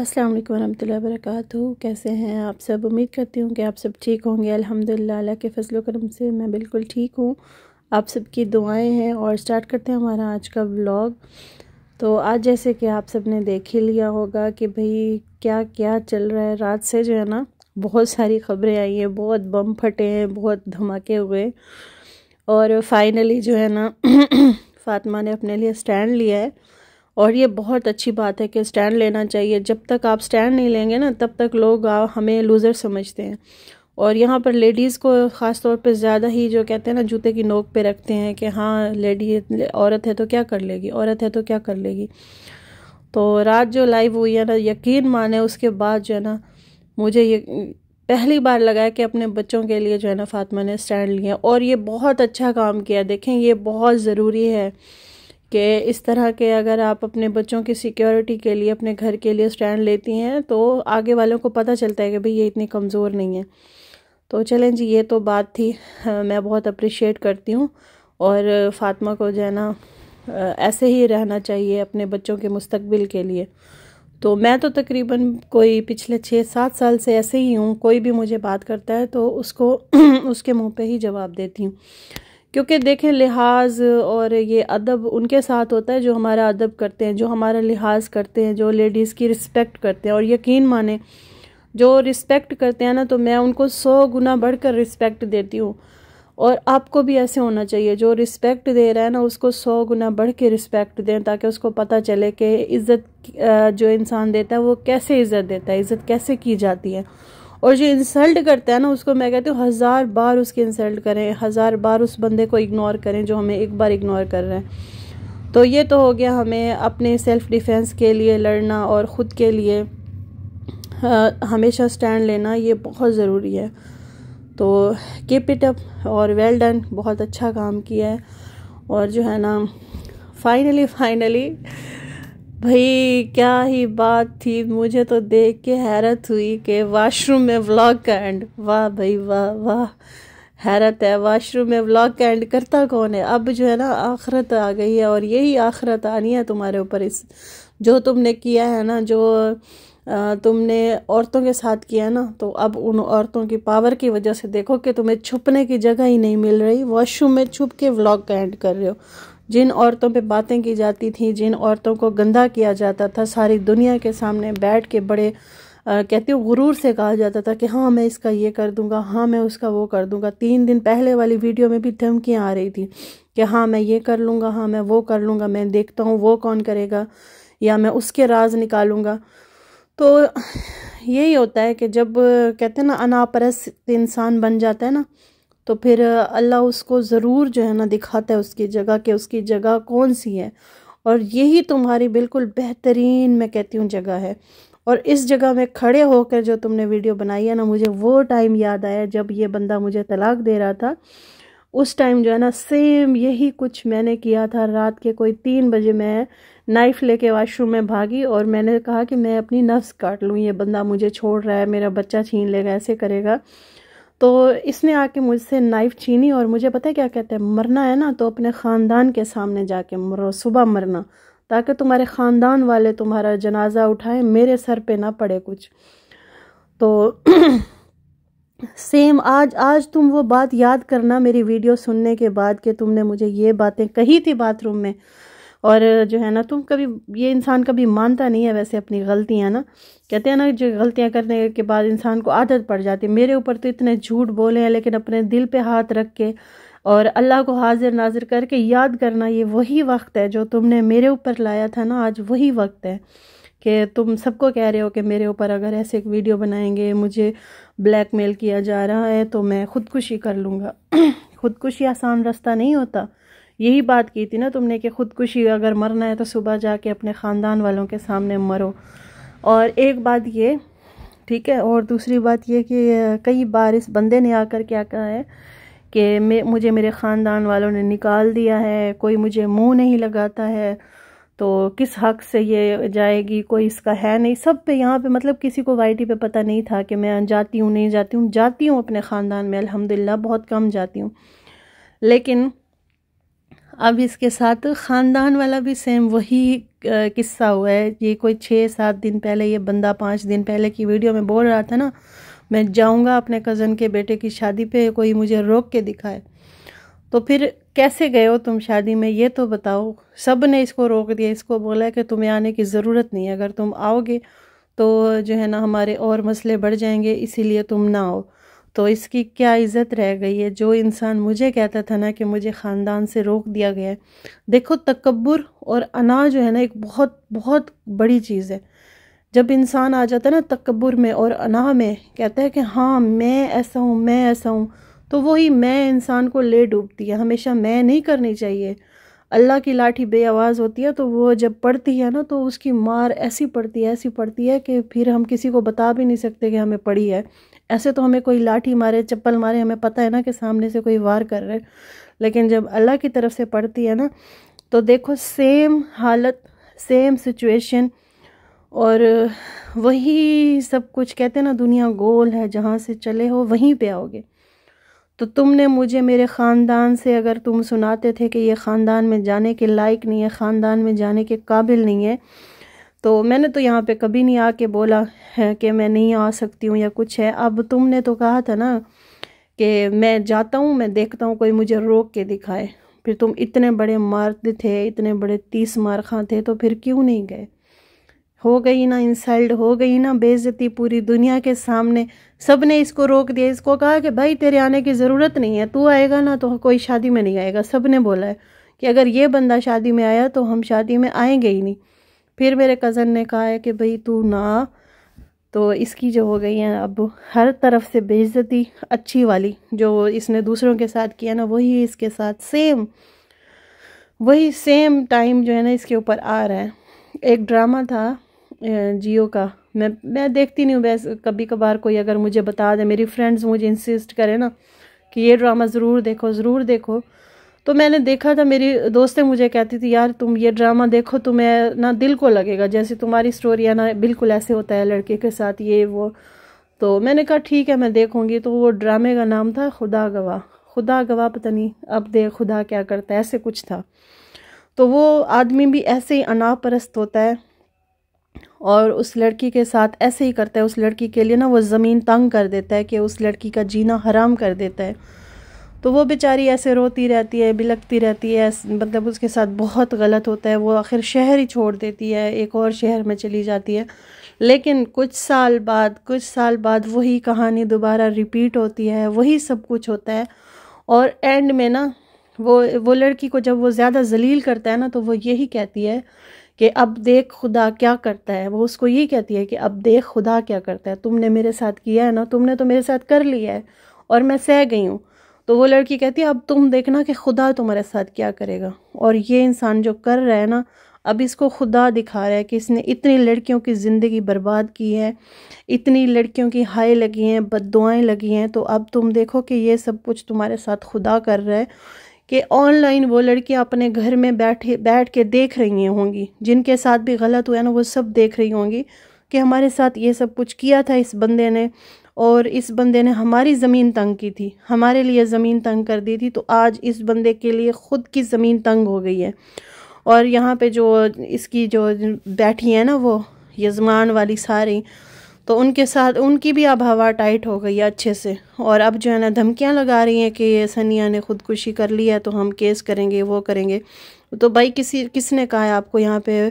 अस्सलाम वालेकुम वरहमतुल्लाहि वबरकातुहू कैसे हैं आप सब उम्मीद करती हूँ कि आप सब ठीक होंगे अल्हम्दुलिल्लाह अल्लाह के फजल करम से मैं बिल्कुल ठीक हूँ आप सबकी दुआएं हैं और स्टार्ट करते हैं हमारा आज का व्लॉग तो आज जैसे कि आप सब ने देख ही लिया होगा कि भाई क्या क्या चल रहा है रात से जो है ना बहुत सारी खबरें आई हैं बहुत बम फटे हैं बहुत धमाके हुए और फाइनली जो है ना फातमा ने अपने लिए स्टैंड लिया है और ये बहुत अच्छी बात है कि स्टैंड लेना चाहिए जब तक आप स्टैंड नहीं लेंगे ना तब तक लोग हमें लूज़र समझते हैं और यहाँ पर लेडीज़ को ख़ास तौर पर ज़्यादा ही जो कहते हैं ना जूते की नोक पे रखते हैं कि हाँ लेडी औरत है तो क्या कर लेगी औरत है तो क्या कर लेगी तो रात जो लाइव हुई है ना यकीन माने उसके बाद जो है ना मुझे ये पहली बार लगा कि अपने बच्चों के लिए जो है ना फातिमा ने स्टैंड लिया और ये बहुत अच्छा काम किया देखें ये बहुत ज़रूरी है कि इस तरह के अगर आप अपने बच्चों की सिक्योरिटी के लिए अपने घर के लिए स्टैंड लेती हैं तो आगे वालों को पता चलता है कि भाई ये इतनी कमज़ोर नहीं है तो चलें जी ये तो बात थी मैं बहुत अप्रिशिएट करती हूँ और फातिमा को जो है ना ऐसे ही रहना चाहिए अपने बच्चों के मुस्तबिल के लिए तो मैं तो तकरीबन कोई पिछले छः सात साल से ऐसे ही हूँ कोई भी मुझे बात करता है तो उसको उसके मुंह पे ही जवाब देती हूँ क्योंकि देखें लिहाज और ये अदब उनके साथ होता है जो हमारा अदब करते हैं जो हमारा लिहाज करते हैं जो लेडीज़ की रिस्पेक्ट करते हैं और यकीन माने जो रिस्पेक्ट करते हैं ना तो मैं उनको सौ गुना बढ़कर रिस्पेक्ट देती हूँ और आपको भी ऐसे होना चाहिए जो रिस्पेक्ट दे रहा है ना उसको सौ गुना बढ़ के रिस्पेक्ट दें ताकि उसको पता चले कि इज़्ज़त जो इंसान देता है वो कैसे इज़्ज़त देता है इज़्ज़त कैसे की जाती है और जो इंसल्ट करता है ना उसको मैं कहती हूँ हज़ार बार उसकी इंसल्ट करें हज़ार बार उस बंदे को इग्नोर करें जो हमें एक बार इग्नोर कर रहे हैं तो ये तो हो गया हमें अपने सेल्फ़ डिफेंस के लिए लड़ना और ख़ुद के लिए हमेशा स्टैंड लेना ये बहुत ज़रूरी है तो कीप इट अप और वेल डन बहुत अच्छा काम किया है और जो है ना फाइनली फाइनली भाई क्या ही बात थी मुझे तो देख के हैरत हुई कि वाशरूम में व्लॉग का एंड वाह भाई वाह वाह हैरत है वाशरूम में व्लॉग का एंड करता कौन है अब जो है ना आखरत आ गई है और यही आखरत आनी है तुम्हारे ऊपर इस जो तुमने किया है ना जो तुमने औरतों के साथ किया ना तो अब उन औरतों की पावर की वजह से देखो कि तुम्हें छुपने की जगह ही नहीं मिल रही वॉशरूम में छुप के व्लॉग का एंड कर रहे हो जिन औरतों पे बातें की जाती थी जिन औरतों को गंदा किया जाता था सारी दुनिया के सामने बैठ के बड़े आ, कहते हो गुरूर से कहा जाता था कि हाँ मैं इसका ये कर दूंगा हाँ मैं उसका वो कर दूंगा तीन दिन पहले वाली वीडियो में भी धमकियाँ आ रही थी कि हाँ मैं ये कर लूँगा हाँ मैं वो कर लूँगा मैं देखता हूँ वो कौन करेगा या मैं उसके राज निकालूँगा तो यही होता है कि जब कहते हैं ना अनापरस्त इंसान बन जाता है ना तो फिर अल्लाह उसको ज़रूर जो है ना दिखाता है उसकी जगह कि उसकी जगह कौन सी है और यही तुम्हारी बिल्कुल बेहतरीन मैं कहती हूँ जगह है और इस जगह में खड़े होकर जो तुमने वीडियो बनाई है ना मुझे वो टाइम याद आया जब ये बंदा मुझे तलाक दे रहा था उस टाइम जो है ना सेम यही कुछ मैंने किया था रात के कोई तीन बजे मैं नाइफ़ लेके वाशरूम में भागी और मैंने कहा कि मैं अपनी नफ्स काट लूँ ये बंदा मुझे छोड़ रहा है मेरा बच्चा छीन लेगा ऐसे करेगा तो इसने आके मुझसे नाइफ़ छीनी और मुझे पता है क्या कहते हैं मरना है ना तो अपने ख़ानदान के सामने जाके मरो सुबह मरना ताकि तुम्हारे ख़ानदान वाले तुम्हारा जनाजा उठाएं मेरे सर पे ना पड़े कुछ तो सेम आज आज तुम वो बात याद करना मेरी वीडियो सुनने के बाद कि तुमने मुझे ये बातें कही थी बाथरूम में और जो है ना तुम कभी ये इंसान कभी मानता नहीं है वैसे अपनी गलतियाँ ना कहते हैं ना जो गलतियाँ करने के बाद इंसान को आदत पड़ जाती है मेरे ऊपर तो इतने झूठ बोले हैं लेकिन अपने दिल पे हाथ रख के और अल्लाह को हाजिर नाजिर करके याद करना ये वही वक्त है जो तुमने मेरे ऊपर लाया था ना आज वही वक्त है कि तुम सबको कह रहे हो कि मेरे ऊपर अगर ऐसे एक वीडियो बनाएंगे मुझे ब्लैकमेल किया जा रहा है तो मैं ख़ुदकुशी कर लूँगा ख़ुदकुशी आसान रास्ता नहीं होता यही बात की थी ना तुमने कि ख़ुदकुशी अगर मरना है तो सुबह जाके अपने ख़ानदान वालों के सामने मरो और एक बात ये ठीक है और दूसरी बात ये कि कई बार इस बंदे ने आकर क्या कहा है कि मे मुझे मेरे ख़ानदान वालों ने निकाल दिया है कोई मुझे मुंह नहीं लगाता है तो किस हक से ये जाएगी कोई इसका है नहीं सब पे यहाँ पे मतलब किसी को वाईटी पे पता नहीं था कि मैं जाती हूँ नहीं जाती हूँ जाती हूँ अपने ख़ानदान में अल्हम्दुलिल्लाह बहुत कम जाती हूँ लेकिन अब इसके साथ ख़ानदान वाला भी सेम वही किस्सा हुआ है ये कोई छः सात दिन पहले ये बंदा पाँच दिन पहले की वीडियो में बोल रहा था ना मैं जाऊंगा अपने कज़न के बेटे की शादी पे कोई मुझे रोक के दिखाए तो फिर कैसे गए हो तुम शादी में ये तो बताओ सब ने इसको रोक दिया इसको बोला कि तुम्हें आने की ज़रूरत नहीं है अगर तुम आओगे तो जो है ना हमारे और मसले बढ़ जाएंगे इसीलिए तुम ना आओ तो इसकी क्या इज़्ज़त रह गई है जो इंसान मुझे कहता था ना कि मुझे ख़ानदान से रोक दिया गया है देखो तकबर और अना जो है ना एक बहुत बहुत बड़ी चीज़ है जब इंसान आ जाता है ना तकबर में और अना में कहता है कि हाँ मैं ऐसा हूँ मैं ऐसा हूँ तो वही मैं इंसान को ले डूबती है हमेशा मैं नहीं करनी चाहिए अल्लाह की लाठी बे आवाज़ होती है तो वो जब पड़ती है ना तो उसकी मार ऐसी पड़ती है ऐसी पड़ती है कि फिर हम किसी को बता भी नहीं सकते कि हमें पड़ी है ऐसे तो हमें कोई लाठी मारे चप्पल मारे हमें पता है ना कि सामने से कोई वार कर रहे लेकिन जब अल्लाह की तरफ से पड़ती है ना तो देखो सेम हालत सेम सिचुएशन और वही सब कुछ कहते हैं ना दुनिया गोल है जहाँ से चले हो वहीं पे आओगे तो तुमने मुझे मेरे ख़ानदान से अगर तुम सुनाते थे कि ये ख़ानदान में जाने के लायक नहीं है ख़ानदान में जाने के काबिल नहीं है तो मैंने तो यहाँ पे कभी नहीं आके बोला है कि मैं नहीं आ सकती हूँ या कुछ है अब तुमने तो कहा था ना कि मैं जाता हूँ मैं देखता हूँ कोई मुझे रोक के दिखाए फिर तुम इतने बड़े मार्द थे इतने बड़े तीस मारखा थे तो फिर क्यों नहीं गए हो गई ना इंसल्ट हो गई ना बेजती पूरी दुनिया के सामने सब ने इसको रोक दिया इसको कहा कि भाई तेरे आने की ज़रूरत नहीं है तू आएगा ना तो कोई शादी में नहीं आएगा सब ने बोला है कि अगर ये बंदा शादी में आया तो हम शादी में आएंगे ही नहीं फिर मेरे कज़न ने कहा है कि भाई तू ना तो इसकी जो हो गई है अब हर तरफ से बेजती अच्छी वाली जो इसने दूसरों के साथ किया ना वही इसके साथ सेम वही सेम टाइम जो है ना इसके ऊपर आ रहा है एक ड्रामा था जियो का मैं मैं देखती नहीं हूँ वैसे कभी कभार कोई अगर मुझे बता दे मेरी फ्रेंड्स मुझे इंसिस्ट करें ना कि ये ड्रामा ज़रूर देखो ज़रूर देखो तो मैंने देखा था मेरी दोस्तें मुझे कहती थी यार तुम ये ड्रामा देखो तुम्हें तो ना दिल को लगेगा जैसे तुम्हारी स्टोरी है ना बिल्कुल ऐसे होता है लड़के के साथ ये वो तो मैंने कहा ठीक है मैं देखूँगी तो वो ड्रामे का नाम था खुदा गवाह खुदा गवाह पता नहीं अब दे खुदा क्या करता है ऐसे कुछ था तो वो आदमी भी ऐसे ही अनापरस्त होता है और उस लड़की के साथ ऐसे ही करता है उस लड़की के लिए ना वो ज़मीन तंग कर देता है कि उस लड़की का जीना हराम कर देता है तो वो बेचारी ऐसे रोती रहती है बिलकती रहती है मतलब उसके साथ बहुत गलत होता है वो आखिर शहर ही छोड़ देती है एक और शहर में चली जाती है लेकिन कुछ साल बाद कुछ साल बाद वही कहानी दोबारा रिपीट होती है वही सब कुछ होता है और एंड में ना वो वो लड़की को जब वो ज़्यादा जलील करता है ना तो वो यही कहती है कि अब देख खुदा क्या करता है वो उसको ये कहती है कि अब देख खुदा क्या करता है तुमने मेरे साथ किया है ना तुमने तो मेरे साथ कर लिया है और मैं सह गई हूँ तो वो लड़की कहती है अब तुम देखना कि खुदा तुम्हारे साथ क्या करेगा और ये इंसान जो कर रहा है ना अब इसको खुदा दिखा रहा है कि इसने इतनी लड़कियों की ज़िंदगी बर्बाद की है इतनी लड़कियों की हाय लगी हैं बद लगी हैं तो अब तुम देखो कि ये सब कुछ तुम्हारे साथ खुदा कर रहा है कि ऑनलाइन वो लड़कियां अपने घर में बैठे बैठ के देख रही होंगी जिनके साथ भी गलत हुआ है ना वो सब देख रही होंगी कि हमारे साथ ये सब कुछ किया था इस बंदे ने और इस बंदे ने हमारी ज़मीन तंग की थी हमारे लिए ज़मीन तंग कर दी थी तो आज इस बंदे के लिए ख़ुद की ज़मीन तंग हो गई है और यहाँ पे जो इसकी जो बैठी है ना वो यजमान वाली सारी तो उनके साथ उनकी भी अब हवा टाइट हो गई है अच्छे से और अब जो है ना धमकियां लगा रही हैं कि ये सनिया ने खुदकुशी कर ली है तो हम केस करेंगे वो करेंगे तो भाई किसी किसने कहा है आपको यहाँ पे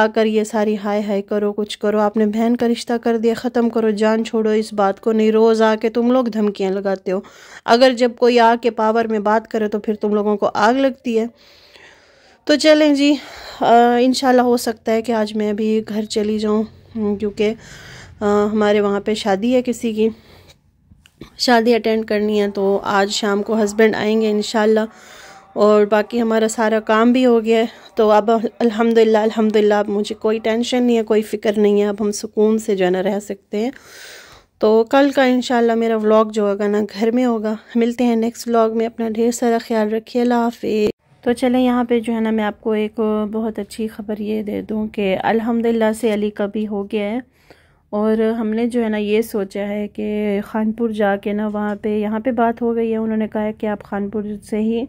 आकर ये सारी हाय हाय करो कुछ करो आपने बहन का रिश्ता कर दिया ख़त्म करो जान छोड़ो इस बात को नहीं रोज़ आके तुम लोग धमकियाँ लगाते हो अगर जब कोई आके पावर में बात करे तो फिर तुम लोगों को आग लगती है तो चलें जी इन हो सकता है कि आज मैं अभी घर चली जाऊँ क्योंकि हमारे वहाँ पे शादी है किसी की शादी अटेंड करनी है तो आज शाम को हस्बैंड आएंगे इन और बाकी हमारा सारा काम भी हो गया है तो अब अल्हम्दुलिल्लाह अल्हम्दुलिल्लाह अब मुझे कोई टेंशन नहीं है कोई फ़िक्र नहीं है अब हम सुकून से जो है ना रह सकते हैं तो कल का इन मेरा व्लॉग जो होगा ना घर में होगा मिलते हैं नेक्स्ट व्लॉग में अपना ढेर सारा ख्याल रखिए हाफि तो चलें यहाँ पे जो है ना मैं आपको एक बहुत अच्छी खबर ये दे दूँ कि अल्हम्दुलिल्लाह से अली कभी हो गया है और हमने जो है ना ये सोचा है कि खानपुर जाके ना वहाँ पे यहाँ पे बात हो गई है उन्होंने कहा है कि आप खानपुर से ही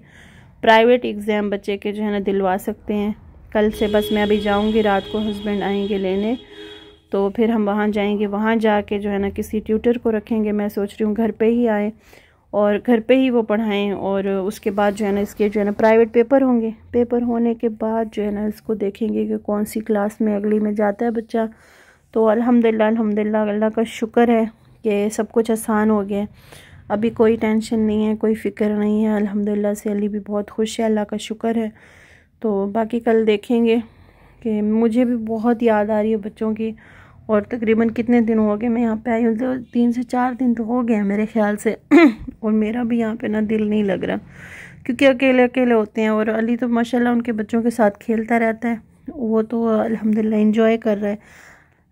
प्राइवेट एग्ज़ाम बच्चे के जो है ना दिलवा सकते हैं कल से बस मैं अभी जाऊँगी रात को हस्बैंड आएंगे लेने तो फिर हम वहाँ जाएंगे वहाँ जाके जो है ना किसी ट्यूटर को रखेंगे मैं सोच रही हूँ घर पर ही आए और घर पर ही वो पढ़ाएँ और उसके बाद जो है ना इसके जो है ना प्राइवेट पेपर होंगे पेपर होने के बाद जो है ना इसको देखेंगे कि कौन सी क्लास में अगली में जाता है बच्चा तो अल्हम्दुलिल्लाह अल्हम्दुलिल्लाह अल्लाह का शुक्र है कि सब कुछ आसान हो गया अभी कोई टेंशन नहीं है कोई फ़िक्र नहीं है अल्हम्दुलिल्लाह से अली भी बहुत खुश है अल्लाह का शुक्र है तो बाकी कल देखेंगे कि मुझे भी बहुत याद आ रही है बच्चों की और तकरीबन कितने दिन हो गए मैं यहाँ पे आई हूँ तो तीन से चार दिन तो हो गया मेरे ख्याल से और मेरा भी यहाँ पे ना दिल नहीं लग रहा क्योंकि अकेले अकेले होते हैं और अली तो माशाल्लाह उनके बच्चों के साथ खेलता रहता है वो तो अल्हम्दुलिल्लाह एंजॉय कर रहा है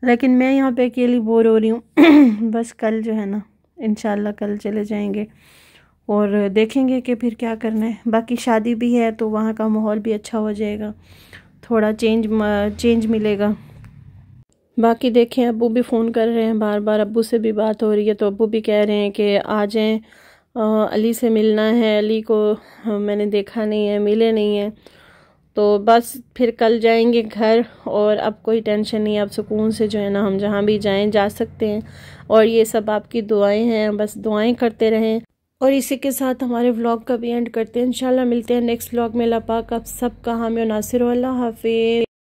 लेकिन मैं यहाँ पे अकेली बोर हो रही हूँ बस कल जो है ना इन कल चले जाएंगे और देखेंगे कि फिर क्या करना है बाकी शादी भी है तो वहाँ का माहौल भी अच्छा हो जाएगा थोड़ा चेंज चेंज मिलेगा बाकी देखें अबू भी फ़ोन कर रहे हैं बार बार अबू से भी बात हो रही है तो अबू भी कह रहे हैं कि आ जाएँ अली से मिलना है अली को मैंने देखा नहीं है मिले नहीं हैं तो बस फिर कल जाएंगे घर और अब कोई टेंशन नहीं अब सुकून से जो है ना हम जहाँ भी जाएं जा सकते हैं और ये सब आपकी दुआएं हैं बस दुआएं करते रहें और इसी के साथ हमारे व्लॉग का भी एंड करते हैं इंशाल्लाह मिलते हैं नेक्स्ट व्लॉग में लापाक आप का हामी नासिर हाफिज़